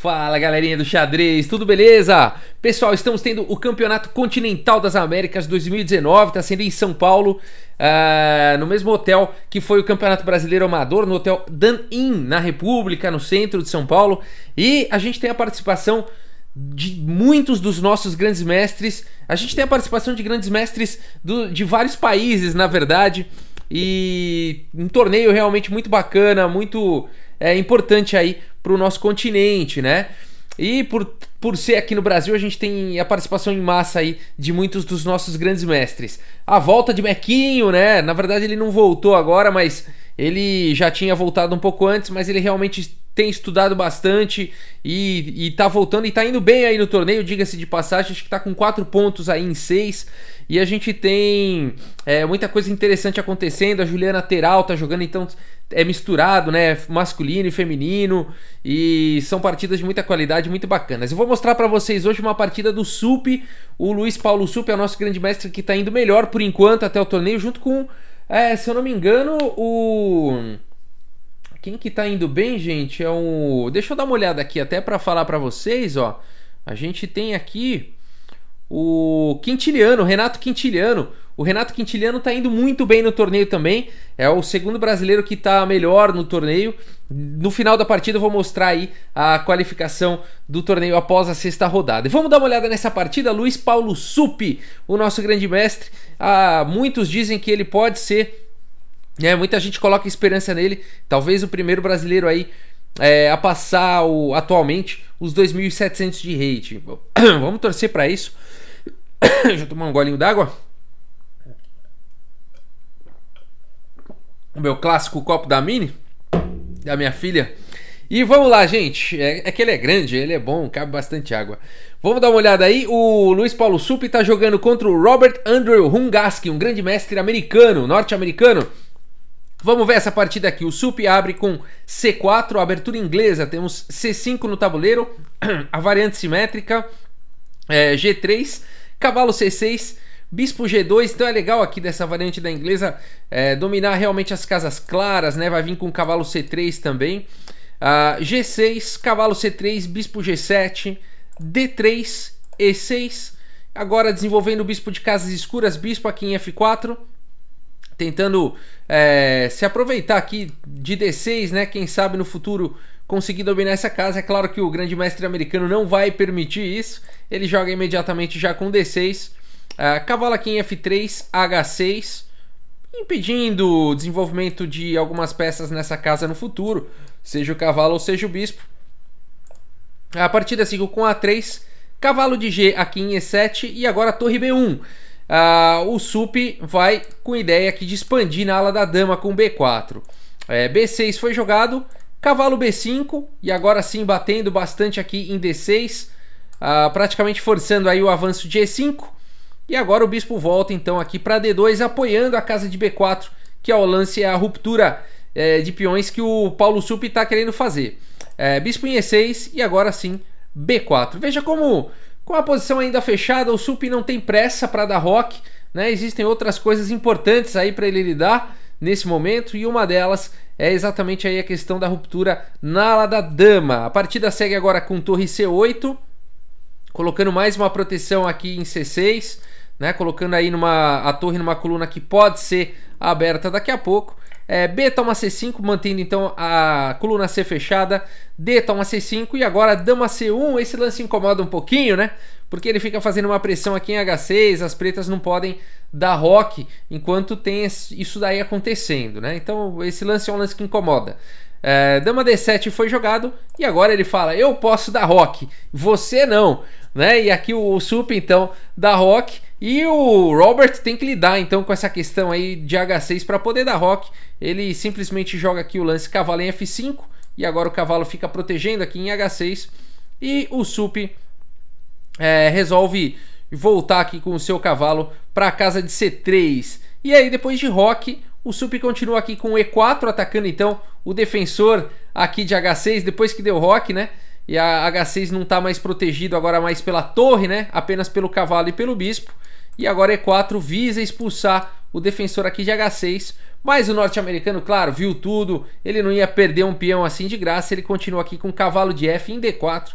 Fala galerinha do xadrez, tudo beleza? Pessoal, estamos tendo o Campeonato Continental das Américas 2019, está sendo em São Paulo, uh, no mesmo hotel que foi o Campeonato Brasileiro Amador, no hotel Dan In na República, no centro de São Paulo. E a gente tem a participação de muitos dos nossos grandes mestres, a gente tem a participação de grandes mestres do, de vários países, na verdade, e um torneio realmente muito bacana, muito é, importante aí para o nosso continente, né? E por, por ser aqui no Brasil, a gente tem a participação em massa aí de muitos dos nossos grandes mestres. A volta de Mequinho, né? Na verdade, ele não voltou agora, mas ele já tinha voltado um pouco antes, mas ele realmente tem estudado bastante e, e tá voltando e tá indo bem aí no torneio, diga-se de passagem, acho que tá com quatro pontos aí em seis. E a gente tem é, muita coisa interessante acontecendo. A Juliana Teral tá jogando, então é misturado, né? Masculino e feminino. E são partidas de muita qualidade, muito bacanas. Eu vou mostrar para vocês hoje uma partida do Sup. O Luiz Paulo Sup é o nosso grande mestre que tá indo melhor por enquanto até o torneio, junto com, é, se eu não me engano, o. Quem que tá indo bem, gente, é um. Deixa eu dar uma olhada aqui até para falar para vocês, ó. A gente tem aqui o Quintiliano, Renato Quintiliano. O Renato Quintiliano tá indo muito bem no torneio também. É o segundo brasileiro que tá melhor no torneio. No final da partida eu vou mostrar aí a qualificação do torneio após a sexta rodada. E vamos dar uma olhada nessa partida. Luiz Paulo Supi, o nosso grande mestre. Ah, muitos dizem que ele pode ser né? Muita gente coloca esperança nele. Talvez o primeiro brasileiro aí é, a passar o, atualmente os 2.700 de rate. Vamos torcer para isso. Deixa eu tomar um golinho d'água. O meu clássico copo da Mini, da minha filha. E vamos lá, gente. É, é, que ele é grande, ele é bom, cabe bastante água. Vamos dar uma olhada aí. O Luiz Paulo Sup está jogando contra o Robert Andrew Hungaski, um grande mestre americano, norte-americano. Vamos ver essa partida aqui. O Sup abre com C4, abertura inglesa. Temos C5 no tabuleiro, a variante simétrica, é, G3, cavalo C6, bispo G2. Então é legal aqui dessa variante da inglesa é, dominar realmente as casas claras, né? Vai vir com cavalo C3 também. Uh, G6, cavalo C3, bispo G7, D3, E6. Agora desenvolvendo o bispo de casas escuras, bispo aqui em F4, tentando é, se aproveitar aqui de D6, né? Quem sabe no futuro conseguir dominar essa casa. É claro que o grande mestre americano não vai permitir isso. Ele joga imediatamente já com D6. É, cavalo aqui em F3, H6, impedindo o desenvolvimento de algumas peças nessa casa no futuro, seja o cavalo ou seja o bispo. A partida 5 com A3, cavalo de G aqui em E7 e agora torre B1. Ah, o Sup vai com ideia aqui de expandir na ala da dama com B4. É, B6 foi jogado, cavalo B5 e agora sim batendo bastante aqui em D6, ah, praticamente forçando aí o avanço de E5. E agora o bispo volta então aqui para D2, apoiando a casa de B4, que é o lance é a ruptura é, de peões que o Paulo Sup está querendo fazer. É, bispo em E6 e agora sim B4. Veja como com a posição ainda fechada, o Sup não tem pressa para dar rock, né? Existem outras coisas importantes aí para ele lidar nesse momento e uma delas é exatamente aí a questão da ruptura na ala da dama. A partida segue agora com torre C8, colocando mais uma proteção aqui em C6, né? Colocando aí numa a torre numa coluna que pode ser aberta daqui a pouco é, B toma C5, mantendo então a coluna C fechada. D toma C5 e agora dama C1. Esse lance incomoda um pouquinho, né? Porque ele fica fazendo uma pressão aqui em H6, as pretas não podem dar rock enquanto tem isso daí acontecendo, né? Então esse lance é um lance que incomoda. É, dama D7 foi jogado e agora ele fala: Eu posso dar rock, você não, né? E aqui o, o Sup então dá rock e o Robert tem que lidar então com essa questão aí de H6 para poder dar rock. Ele simplesmente joga aqui o lance cavalo em F5 e agora o cavalo fica protegendo aqui em H6 e o Sup é, resolve voltar aqui com o seu cavalo para a casa de C3. E aí depois de rock, o Sup continua aqui com E4 atacando então o defensor aqui de H6 depois que deu rock, né? E a H6 não está mais protegido agora mais pela torre, né? Apenas pelo cavalo e pelo bispo. E agora E4 visa expulsar o defensor aqui de H6. Mas o norte-americano, claro, viu tudo. Ele não ia perder um peão assim de graça. Ele continua aqui com cavalo de F em D4.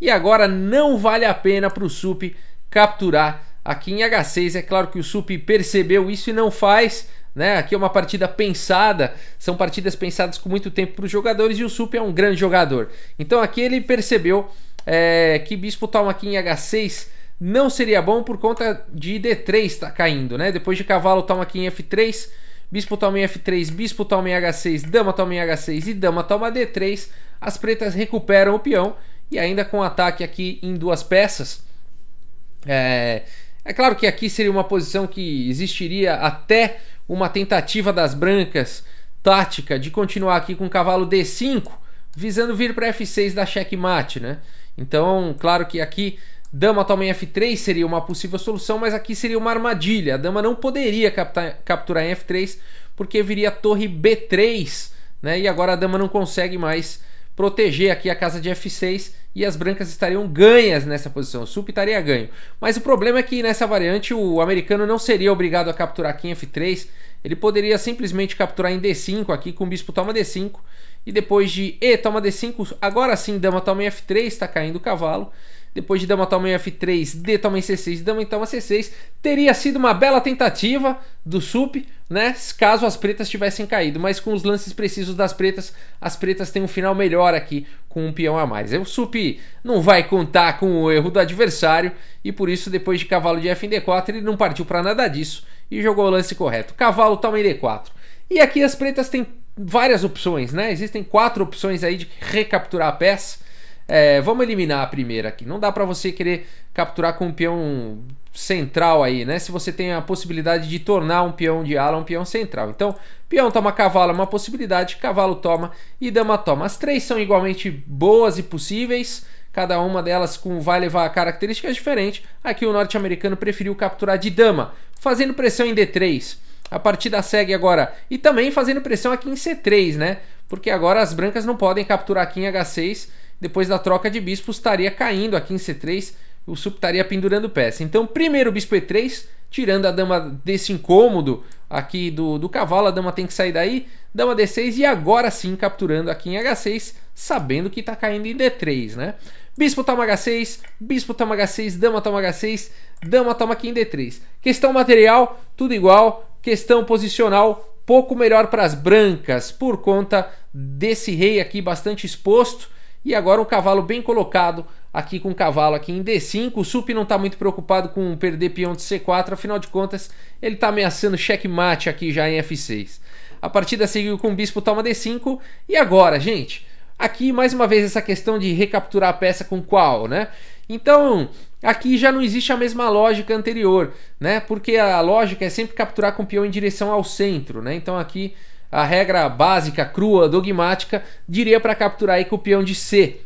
E agora não vale a pena para o Sup capturar aqui em H6. É claro que o Sup percebeu isso e não faz. Né? Aqui é uma partida pensada, são partidas pensadas com muito tempo para os jogadores e o Sup é um grande jogador. Então aqui ele percebeu é, que Bispo toma tá aqui em H6 não seria bom por conta de D3 tá caindo, né? Depois de cavalo toma aqui em F3, bispo toma em F3, bispo toma em H6, dama toma em H6 e dama toma D3, as pretas recuperam o peão e ainda com ataque aqui em duas peças. É, é claro que aqui seria uma posição que existiria até uma tentativa das brancas tática de continuar aqui com o cavalo D5, visando vir para F6 da checkmate, né? Então, claro que aqui Dama toma em F3 seria uma possível solução, mas aqui seria uma armadilha. A dama não poderia captar, capturar em F3 porque viria a torre B3, né? E agora a dama não consegue mais proteger aqui a casa de F6 e as brancas estariam ganhas nessa posição. O sup estaria ganho. Mas o problema é que nessa variante o americano não seria obrigado a capturar aqui em F3. Ele poderia simplesmente capturar em D5 aqui com o bispo toma D5 e depois de E toma D5, agora sim dama toma em F3, está caindo o cavalo depois de dama toma em F3, D toma em C6, dama em toma C6. Teria sido uma bela tentativa do sup, né? Caso as pretas tivessem caído. Mas com os lances precisos das pretas, as pretas têm um final melhor aqui, com um peão a mais. O sup não vai contar com o erro do adversário. E por isso, depois de cavalo de F em D4, ele não partiu para nada disso. E jogou o lance correto. Cavalo toma em D4. E aqui as pretas têm várias opções, né? Existem quatro opções aí de recapturar a peça. É, vamos eliminar a primeira aqui. Não dá para você querer capturar com um peão central aí, né? Se você tem a possibilidade de tornar um peão de ala um peão central. Então, peão toma cavalo é uma possibilidade, cavalo toma e dama toma. As três são igualmente boas e possíveis. Cada uma delas com, vai levar características diferentes. Aqui o norte-americano preferiu capturar de dama, fazendo pressão em D3. A partida segue agora. E também fazendo pressão aqui em C3, né? Porque agora as brancas não podem capturar aqui em H6 depois da troca de bispo estaria caindo aqui em C3, o sup estaria pendurando peça. Então, primeiro bispo E3, tirando a dama desse incômodo aqui do, do cavalo, a dama tem que sair daí, dama D6 e agora sim capturando aqui em H6, sabendo que está caindo em D3, né? Bispo toma H6, bispo toma H6, dama toma H6, dama toma aqui em D3. Questão material, tudo igual. Questão posicional, pouco melhor para as brancas, por conta desse rei aqui bastante exposto e agora um cavalo bem colocado aqui com o cavalo aqui em D5. O Sup não está muito preocupado com perder peão de C4, afinal de contas ele está ameaçando checkmate aqui já em F6. A partida seguiu com o bispo toma D5. E agora, gente? Aqui mais uma vez essa questão de recapturar a peça com qual, né? Então, aqui já não existe a mesma lógica anterior, né? Porque a lógica é sempre capturar com o peão em direção ao centro, né? Então aqui a regra básica, crua, dogmática, diria para capturar aí com o peão de C.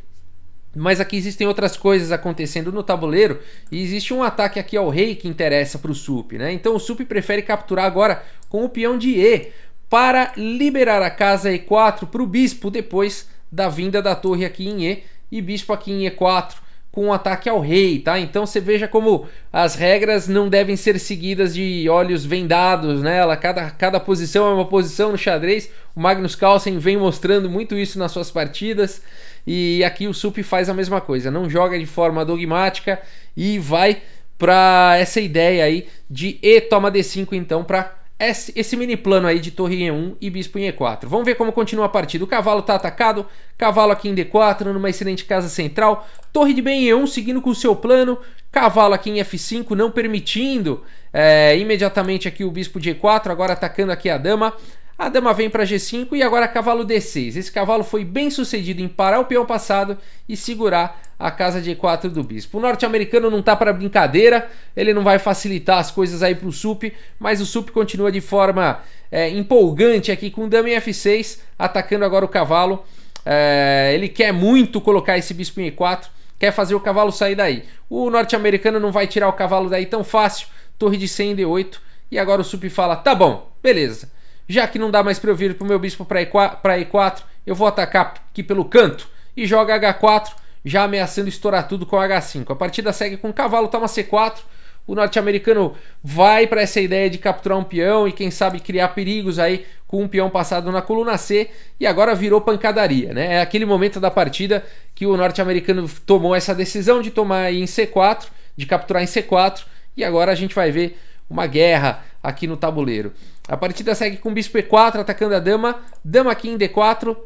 Mas aqui existem outras coisas acontecendo no tabuleiro e existe um ataque aqui ao rei que interessa para o Sup, né? Então o Sup prefere capturar agora com o peão de E para liberar a casa E4 para o bispo depois da vinda da torre aqui em E e bispo aqui em E4 com um ataque ao rei, tá? Então você veja como as regras não devem ser seguidas de olhos vendados, né? Ela, cada, cada posição é uma posição no xadrez. O Magnus Carlsen vem mostrando muito isso nas suas partidas. E aqui o Sup faz a mesma coisa, não joga de forma dogmática e vai para essa ideia aí de E toma D5 então para esse mini plano aí de torre em e 1 e bispo em e4. Vamos ver como continua a partida. O cavalo está atacado, cavalo aqui em d4, numa excelente casa central. Torre de bem em e1 seguindo com o seu plano, cavalo aqui em f5 não permitindo é, imediatamente aqui o bispo de e4, agora atacando aqui a dama. A dama vem para G5 e agora é cavalo D6. Esse cavalo foi bem sucedido em parar o peão passado e segurar a casa de E4 do bispo. O norte-americano não tá para brincadeira, ele não vai facilitar as coisas aí pro Sup, mas o Sup continua de forma é, empolgante aqui com dama em F6, atacando agora o cavalo. É, ele quer muito colocar esse bispo em E4, quer fazer o cavalo sair daí. O norte-americano não vai tirar o cavalo daí tão fácil, torre de 100 em D8, e agora o Sup fala, tá bom, beleza. Já que não dá mais para eu vir para o meu bispo para E4, eu vou atacar aqui pelo canto. E joga H4, já ameaçando estourar tudo com H5. A partida segue com o cavalo, toma C4. O norte-americano vai para essa ideia de capturar um peão e quem sabe criar perigos aí com um peão passado na coluna C e agora virou pancadaria, né? É aquele momento da partida que o norte-americano tomou essa decisão de tomar em C4, de capturar em C4 e agora a gente vai ver uma guerra aqui no tabuleiro. A partida segue com bispo e4 atacando a dama, dama aqui em d4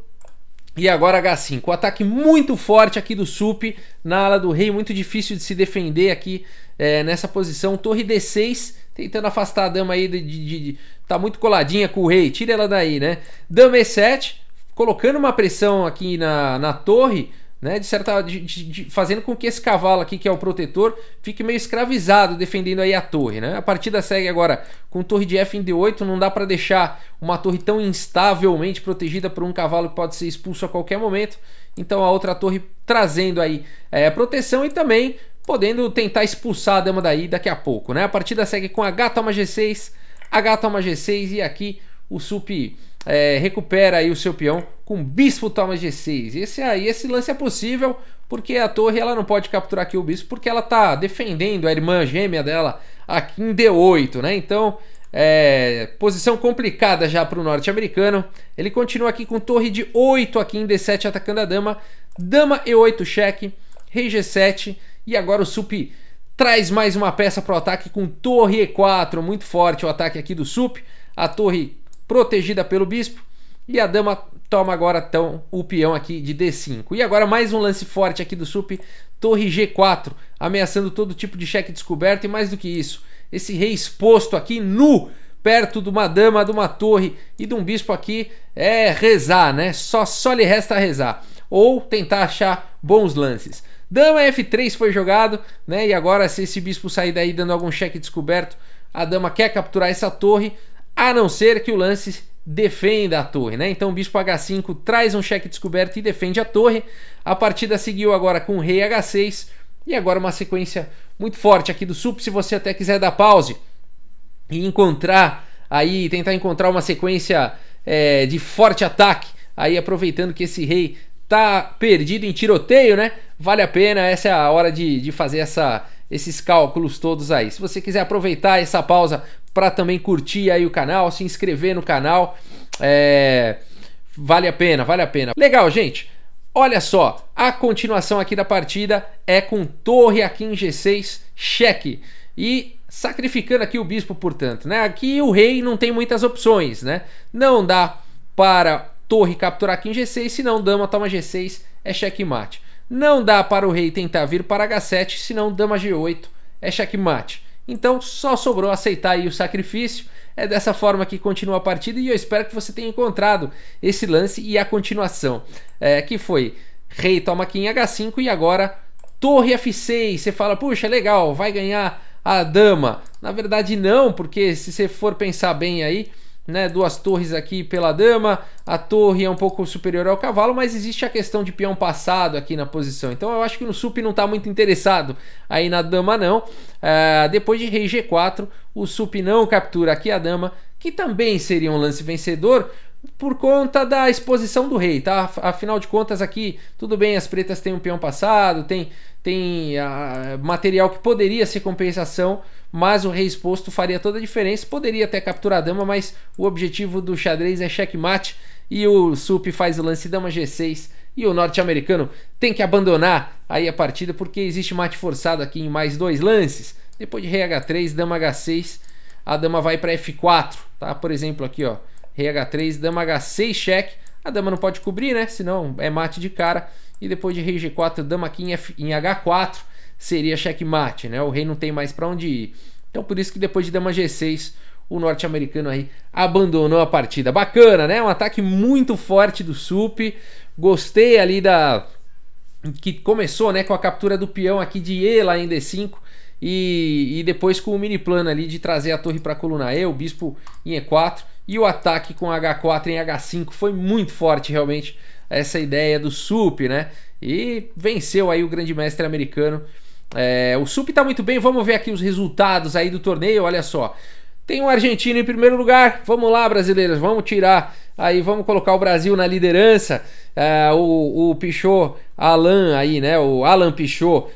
e agora h5. O ataque muito forte aqui do sup na ala do rei, muito difícil de se defender aqui é, nessa posição. Torre d6 tentando afastar a dama aí de, de, de, tá muito coladinha com o rei, tira ela daí, né? Dama e7 colocando uma pressão aqui na, na torre né? De certa, de, de, de, fazendo com que esse cavalo aqui, que é o protetor, fique meio escravizado defendendo aí a torre, né? A partida segue agora com torre de F em D8, não dá para deixar uma torre tão instavelmente protegida por um cavalo que pode ser expulso a qualquer momento. Então a outra torre trazendo aí é, proteção e também podendo tentar expulsar a dama daí daqui a pouco, né? A partida segue com H uma G6, H uma G6 e aqui o Sup é, recupera aí o seu peão com bispo toma g6. Esse aí, esse lance é possível porque a torre ela não pode capturar aqui o bispo porque ela tá defendendo a irmã gêmea dela aqui em d8, né? Então é, posição complicada já para o norte-americano. Ele continua aqui com torre de 8 aqui em d7 atacando a dama, dama e8 cheque, rei g7 e agora o sup traz mais uma peça para o ataque com torre e4, muito forte o ataque aqui do sup. A torre protegida pelo bispo. E a dama toma agora então o peão aqui de D5. E agora mais um lance forte aqui do Sup, torre G4, ameaçando todo tipo de cheque descoberto e mais do que isso, esse rei exposto aqui nu perto de uma dama, de uma torre e de um bispo aqui é rezar, né? Só só lhe resta rezar ou tentar achar bons lances. Dama F3 foi jogado, né? E agora se esse bispo sair daí dando algum cheque descoberto, a dama quer capturar essa torre, a não ser que o lance defenda a torre, né? Então o bispo h5 traz um cheque descoberto e defende a torre. A partida seguiu agora com o rei h6 e agora uma sequência muito forte aqui do sup, se você até quiser dar pause e encontrar aí, tentar encontrar uma sequência é, de forte ataque, aí aproveitando que esse rei tá perdido em tiroteio, né? Vale a pena, essa é a hora de, de fazer essa, esses cálculos todos aí. Se você quiser aproveitar essa pausa para também curtir aí o canal, se inscrever no canal. É... Vale a pena, vale a pena. Legal, gente. Olha só, a continuação aqui da partida é com torre aqui em G6, cheque. E sacrificando aqui o bispo, portanto, né? Aqui o rei não tem muitas opções, né? Não dá para torre capturar aqui em G6, senão dama toma G6, é checkmate. Não dá para o rei tentar vir para H7, senão dama G8, é checkmate. Então só sobrou aceitar aí o sacrifício. É dessa forma que continua a partida e eu espero que você tenha encontrado esse lance e a continuação. É, que foi rei toma aqui em H5 e agora torre F6. Você fala, puxa, legal, vai ganhar a dama. Na verdade não, porque se você for pensar bem aí, né, duas torres aqui pela dama, a torre é um pouco superior ao cavalo, mas existe a questão de peão passado aqui na posição. Então eu acho que o Sup não está muito interessado aí na dama não. É, depois de rei G4, o Sup não captura aqui a dama, que também seria um lance vencedor, por conta da exposição do rei, tá? Afinal de contas, aqui, tudo bem, as pretas têm um peão passado, tem, tem ah, material que poderia ser compensação mas o rei exposto faria toda a diferença. Poderia até capturar a dama, mas o objetivo do xadrez é checkmate e o sup faz o lance dama G6 e o norte-americano tem que abandonar aí a partida porque existe mate forçado aqui em mais dois lances. Depois de rei H3, dama H6, a dama vai para F4, tá? Por exemplo, aqui, ó, rei H3, dama H6 cheque. A dama não pode cobrir, né? Senão é mate de cara. E depois de rei G4, dama aqui em, F... em H4 seria checkmate, né? O rei não tem mais para onde ir. Então por isso que depois de dama G6, o norte-americano aí abandonou a partida. Bacana, né? Um ataque muito forte do Sup. Gostei ali da que começou, né, com a captura do peão aqui de E lá em D5 e, e depois com o mini plano ali de trazer a torre para coluna E, o bispo em E4 e o ataque com H4 em H5 foi muito forte realmente essa ideia do Sup, né? E venceu aí o grande mestre americano é, o Sup tá muito bem, vamos ver aqui os resultados aí do torneio, olha só. Tem um argentino em primeiro lugar, vamos lá brasileiros, vamos tirar aí, vamos colocar o Brasil na liderança. É, o, o Pichot, Alan aí, né, o Alan Pichot,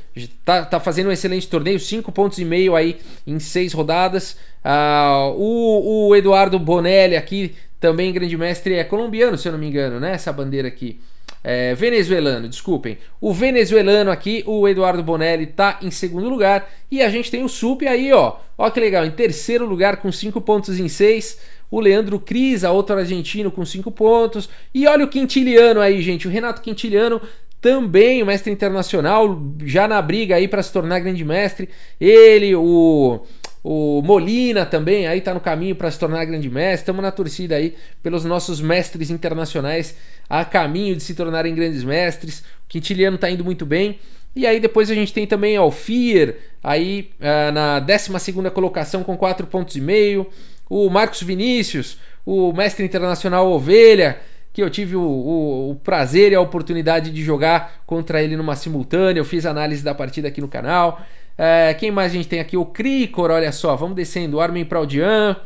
tá, tá fazendo um excelente torneio, 5,5 pontos e meio aí em seis rodadas. Ah, o, o Eduardo Bonelli aqui, também grande mestre, é colombiano, se eu não me engano, né, essa bandeira aqui. É, venezuelano, desculpem. O venezuelano aqui, o Eduardo Bonelli, tá em segundo lugar. E a gente tem o Sup aí, ó. Ó que legal, em terceiro lugar com cinco pontos em seis, O Leandro Cris, a outro argentino com cinco pontos. E olha o Quintiliano aí, gente. O Renato Quintiliano também o mestre internacional, já na briga aí para se tornar grande mestre. Ele, o o Molina também aí está no caminho para se tornar grande mestre. Estamos na torcida aí pelos nossos mestres internacionais a caminho de se tornarem grandes mestres. O Quintiliano está indo muito bem. E aí depois a gente tem também o Fier aí uh, na 12ª colocação com 4 pontos e meio. O Marcos Vinícius, o mestre internacional Ovelha, que eu tive o, o, o, prazer e a oportunidade de jogar contra ele numa simultânea. Eu fiz análise da partida aqui no canal. É, quem mais a gente tem aqui? O Cricor, olha só, vamos descendo. O Armin Praudian.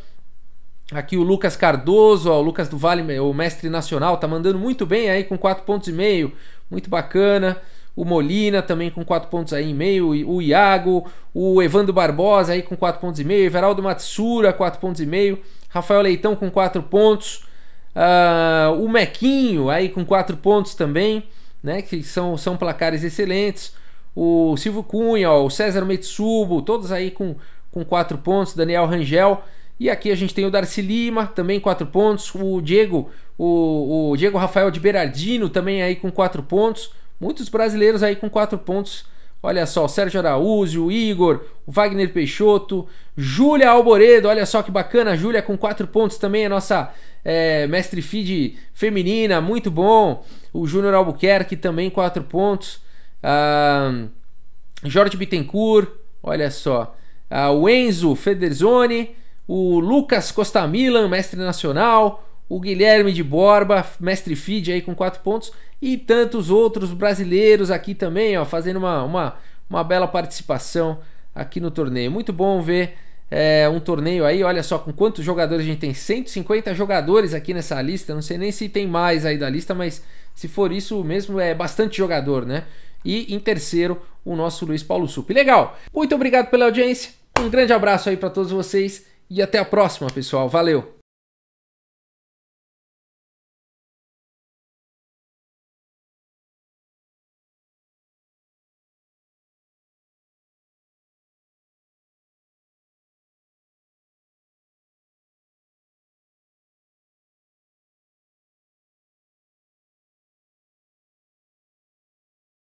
Aqui o Lucas Cardoso, ó, o Lucas do Vale, o mestre nacional, tá mandando muito bem aí com 4 pontos e meio. Muito bacana. O Molina também com 4 pontos aí e meio, o Iago, o Evandro Barbosa aí com 4 pontos e meio, Everaldo Matsura 4 pontos e meio, Rafael Leitão com 4 pontos, uh, o Mequinho aí com 4 pontos também, né, que são, são placares excelentes o Silvio Cunha, o César Metsubo, todos aí com, com quatro pontos, Daniel Rangel. E aqui a gente tem o Darcy Lima, também quatro pontos, o Diego, o, o Diego Rafael de Berardino também aí com quatro pontos. Muitos brasileiros aí com quatro pontos. Olha só, o Sérgio Araújo, o Igor, o Wagner Peixoto, Júlia Alboredo, olha só que bacana, Júlia com quatro pontos também, a nossa é, mestre feed feminina, muito bom. O Júnior Albuquerque também quatro pontos. Ah, Jorge Bittencourt, olha só. Ah, o Enzo Federzoni, o Lucas Costa Milan, mestre nacional, o Guilherme de Borba, mestre feed aí com 4 pontos, e tantos outros brasileiros aqui também, ó, fazendo uma, uma, uma bela participação aqui no torneio. Muito bom ver é, um torneio aí, olha só com quantos jogadores a gente tem, 150 jogadores aqui nessa lista, não sei nem se tem mais aí da lista, mas se for isso mesmo é bastante jogador, né? E em terceiro, o nosso Luiz Paulo Sup. Legal! Muito obrigado pela audiência, um grande abraço aí para todos vocês e até a próxima, pessoal. Valeu!